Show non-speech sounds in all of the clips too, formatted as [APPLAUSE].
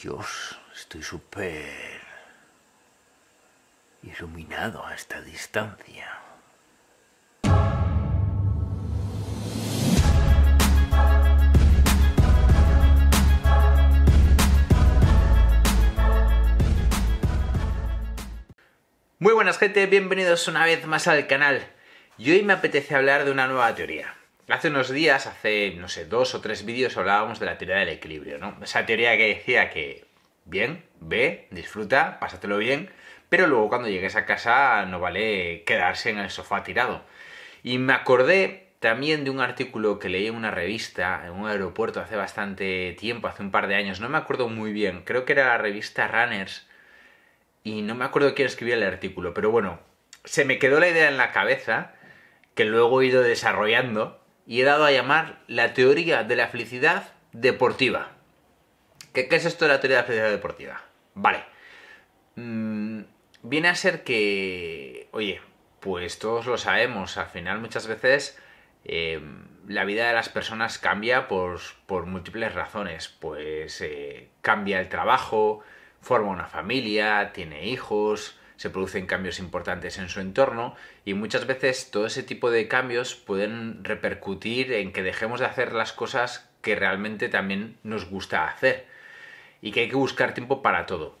Dios, estoy súper iluminado a esta distancia. Muy buenas gente, bienvenidos una vez más al canal. Y hoy me apetece hablar de una nueva teoría. Hace unos días, hace, no sé, dos o tres vídeos hablábamos de la teoría del equilibrio, ¿no? Esa teoría que decía que, bien, ve, disfruta, pásatelo bien, pero luego cuando llegues a casa no vale quedarse en el sofá tirado. Y me acordé también de un artículo que leí en una revista, en un aeropuerto hace bastante tiempo, hace un par de años, no me acuerdo muy bien, creo que era la revista Runners, y no me acuerdo quién escribía el artículo, pero bueno, se me quedó la idea en la cabeza, que luego he ido desarrollando, y he dado a llamar la teoría de la felicidad deportiva. ¿Qué, es esto de la teoría de la felicidad deportiva? Vale. Mm, viene a ser que, oye, pues todos lo sabemos, al final muchas veces eh, la vida de las personas cambia por, múltiples razones, pues eh, cambia el trabajo, forma una familia, tiene hijos, se producen cambios importantes en su entorno y muchas veces todo ese tipo de cambios pueden repercutir en que dejemos de hacer las cosas que realmente también nos gusta hacer y que hay que buscar tiempo para todo.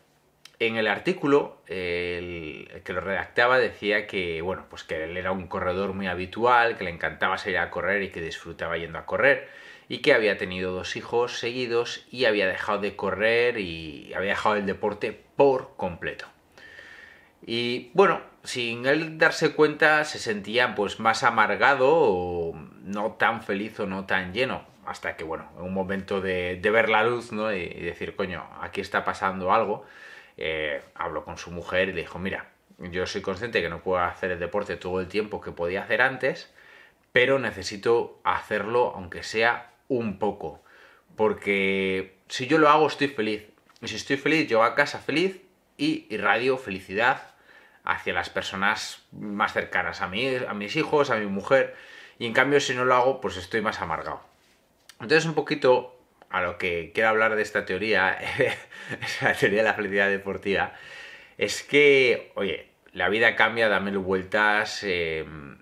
En el artículo, el que lo redactaba decía que, bueno, pues que él era un corredor muy habitual, que le encantaba salir a correr y que disfrutaba yendo a correr, y que había tenido dos hijos seguidos y había dejado de correr y había dejado el deporte por completo. Y bueno, sin él darse cuenta se sentía pues más amargado o no tan feliz o no tan lleno. Hasta que bueno, en un momento de, ver la luz ¿no? y, decir, coño, aquí está pasando algo, eh, habló con su mujer y le dijo, mira, yo soy consciente que no puedo hacer el deporte todo el tiempo que podía hacer antes, pero necesito hacerlo aunque sea un poco. Porque si yo lo hago estoy feliz. Y si estoy feliz, yo a casa feliz y radio felicidad hacia las personas más cercanas, a, mí, a mis hijos, a mi mujer, y en cambio si no lo hago, pues estoy más amargado. Entonces un poquito a lo que quiero hablar de esta teoría, [LAUGHS] la teoría de la felicidad deportiva, es que, oye, la vida cambia, dame vueltas, em,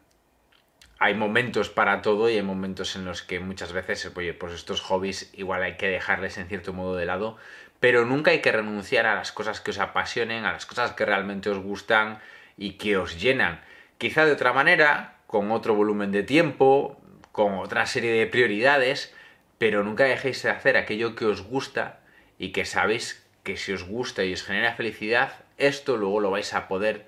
hay momentos para todo y hay momentos en los que muchas veces, oye, pues estos hobbies igual hay que dejarles en cierto modo de lado, pero nunca hay que renunciar a las cosas que os apasionen, a las cosas que realmente os gustan y que os llenan. Quizá de otra manera, con otro volumen de tiempo, con otra serie de prioridades, pero nunca dejéis de hacer aquello que os gusta y que sabéis que si os gusta y os genera felicidad, esto luego lo vais a poder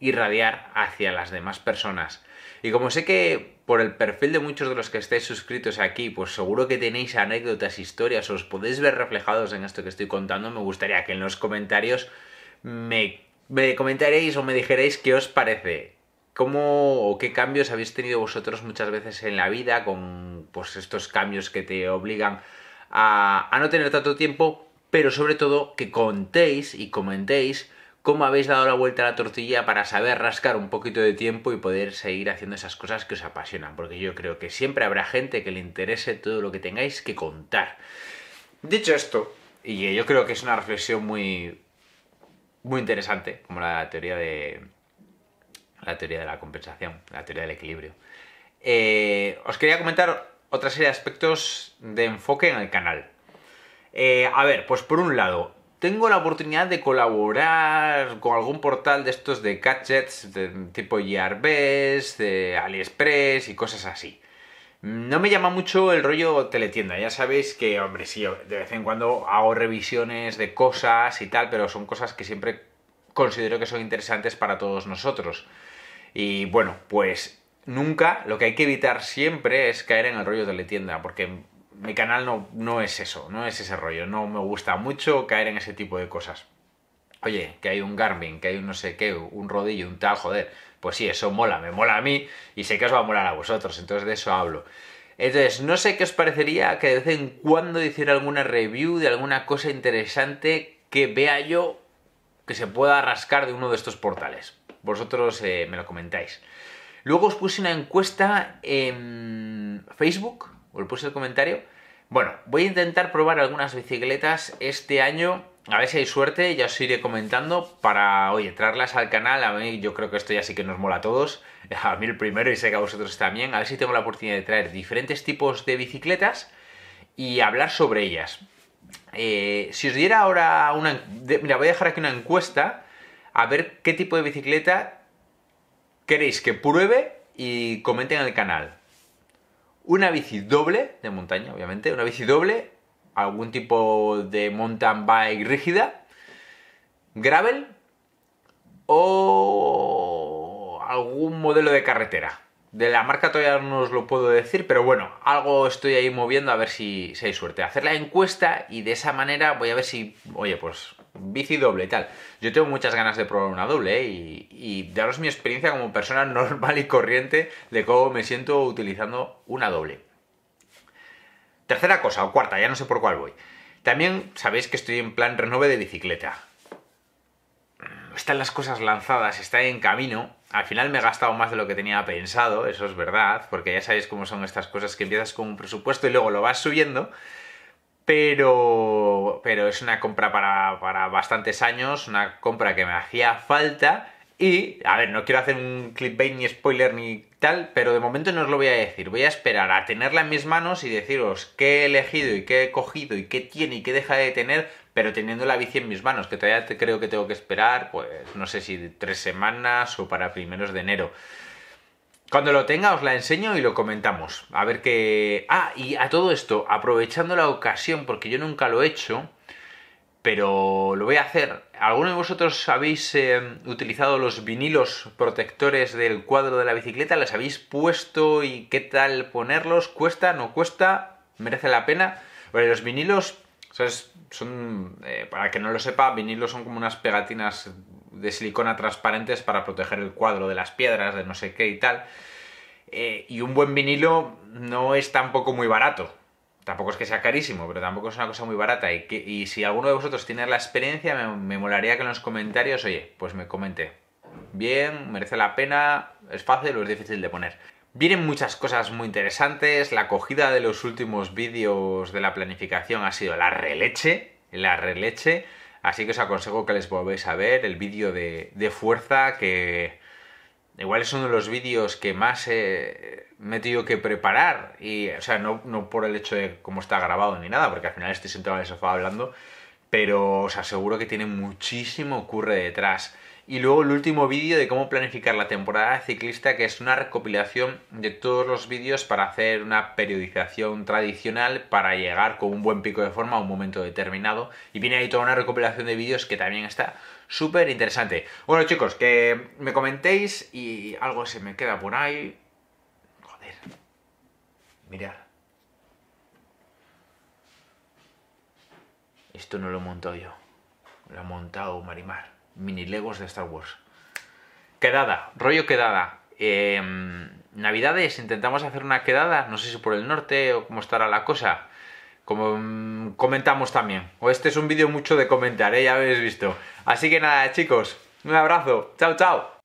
irradiar hacia las demás personas. Y como sé que por el perfil de muchos de los que estáis suscritos aquí, pues seguro que tenéis anécdotas, historias, os podéis ver reflejados en esto que estoy contando. Me gustaría que en los comentarios me, comentaréis o me dijerais qué os parece. ¿Cómo o qué cambios habéis tenido vosotros muchas veces en la vida con pues, estos cambios que te obligan a no tener tanto tiempo, pero sobre todo que contéis y comentéis cómo habéis dado la vuelta a la tortilla para saber rascar un poquito de tiempo y poder seguir haciendo esas cosas que os apasionan, porque yo creo que siempre habrá gente que le interese todo lo que tengáis que contar. Dicho esto, y yo creo que es una reflexión muy, muy interesante, como la teoría de la teoría de la compensación, la teoría del equilibrio. Eh, os quería comentar otra serie de aspectos de enfoque en el canal. Eh, a ver, pues por un lado, tengo la oportunidad de colaborar con algún portal de estos de gadgets de tipo Gearbest, de AliExpress y cosas así. No me llama mucho el rollo teletienda. Ya sabéis que, hombre, sí, de vez en cuando hago revisiones de cosas y tal, pero son cosas que siempre considero que son interesantes para todos nosotros. Y bueno, pues nunca, lo que hay que evitar siempre es caer en el rollo teletienda, porque mi canal no, no es eso, no es ese rollo, no me gusta mucho caer en ese tipo de cosas. Oye, que hay un Garmin, que hay un no sé qué, un rodillo, un tal, joder, pues sí, eso mola, me mola a mí y sé que os va a molar a vosotros, entonces de eso hablo. Entonces, no sé qué os parecería que de vez en cuando hiciera alguna review de alguna cosa interesante que vea yo que se pueda rascar de uno de estos portales. Vosotros eh, me lo comentáis. Luego os puse una encuesta en Facebook os puse el comentario. Bueno, voy a intentar probar algunas bicicletas este año. A ver si hay suerte, ya os iré comentando para, oye, traerlas al canal. A mí yo creo que esto ya sí que nos mola a todos. [LAUGHS] A mí el primero y sé que a vosotros también. A ver si tengo la oportunidad de traer diferentes tipos de bicicletas y hablar sobre ellas. Eh, si os diera ahora una... De, mira, voy a dejar aquí una encuesta a ver qué tipo de bicicleta queréis que pruebe y comenten en el canal una bici doble de montaña, obviamente, una bici doble, algún tipo de mountain bike rígida, gravel o algún modelo de carretera. De la marca todavía no os lo puedo decir, pero bueno, algo estoy ahí moviendo a ver si, hay suerte. Hacer la encuesta y de esa manera voy a ver si, oye, pues bici doble y tal. Yo tengo muchas ganas de probar una doble ¿eh? y, y, daros mi experiencia como persona [LAUGHS] normal y corriente de cómo me siento utilizando una doble. Tercera cosa, o cuarta, ya no sé por cuál voy. También sabéis que estoy en plan renove de bicicleta. Mm, están las cosas lanzadas, está en camino. Al final me he gastado más de lo que tenía pensado, eso es verdad, porque ya sabéis cómo son estas cosas que empiezas con un presupuesto y luego lo vas subiendo pero, pero es una compra para, para bastantes años, una compra que me hacía falta. Y, a ver, no quiero hacer un clickbait ni spoiler ni tal, pero de momento no os lo voy a decir. Voy a esperar a tenerla en mis manos y deciros qué he elegido y qué he cogido y qué tiene y qué deja de tener, pero teniendo la bici en mis manos, que todavía creo que tengo que esperar, pues no sé si tres semanas o para primeros de enero. Cuando lo tenga os la enseño y lo comentamos. A ver qué... Ah, y a todo esto, aprovechando la ocasión, porque yo nunca lo he hecho, pero lo voy a hacer. ¿Alguno de vosotros habéis eh, utilizado los vinilos protectores del cuadro de la bicicleta? ¿Las habéis puesto y qué tal ponerlos? ¿Cuesta? ¿No cuesta? ¿Merece la pena? los vinilos, ¿sabes? Son, eh, para que no lo sepa, vinilos son como unas pegatinas de silicona transparentes para proteger el cuadro de las piedras, de no sé qué y tal. Eh, y un buen vinilo no es tampoco muy barato. Tampoco es que sea carísimo, pero tampoco es una cosa muy barata. Y, que, si alguno de vosotros tiene la experiencia, me, me, molaría que en los comentarios, oye, pues me comente. Bien, merece la pena, es fácil o es difícil de poner. Vienen muchas cosas muy interesantes. La acogida de los últimos vídeos de la planificación ha sido la releche. La releche. Así que os aconsejo que les volvéis a ver el vídeo de, de fuerza, que igual es uno de los vídeos que más eh, he tenido que preparar. Y, o sea, no, no, por el hecho de cómo está grabado ni nada, porque al final estoy sentado en el sofá hablando, pero os aseguro que tiene muchísimo curre detrás y luego el último vídeo de cómo planificar la temporada ciclista, que es una recopilación de todos los vídeos para hacer una periodización tradicional para llegar con un buen pico de forma a un momento determinado. Y viene ahí toda una recopilación de vídeos que también está súper interesante. Bueno chicos, que me comentéis y algo se me queda por ahí. Joder. Mirad. Esto no lo he montado yo. Lo ha montado Marimar mini Legos de Star Wars. Quedada, rollo quedada. Em, Navidades intentamos hacer una quedada, no sé si por el norte o cómo estará la cosa. Como em, comentamos también. O este es un vídeo mucho de comentar, ¿eh? ya habéis visto. Así que nada, chicos, un abrazo. Chao, chao.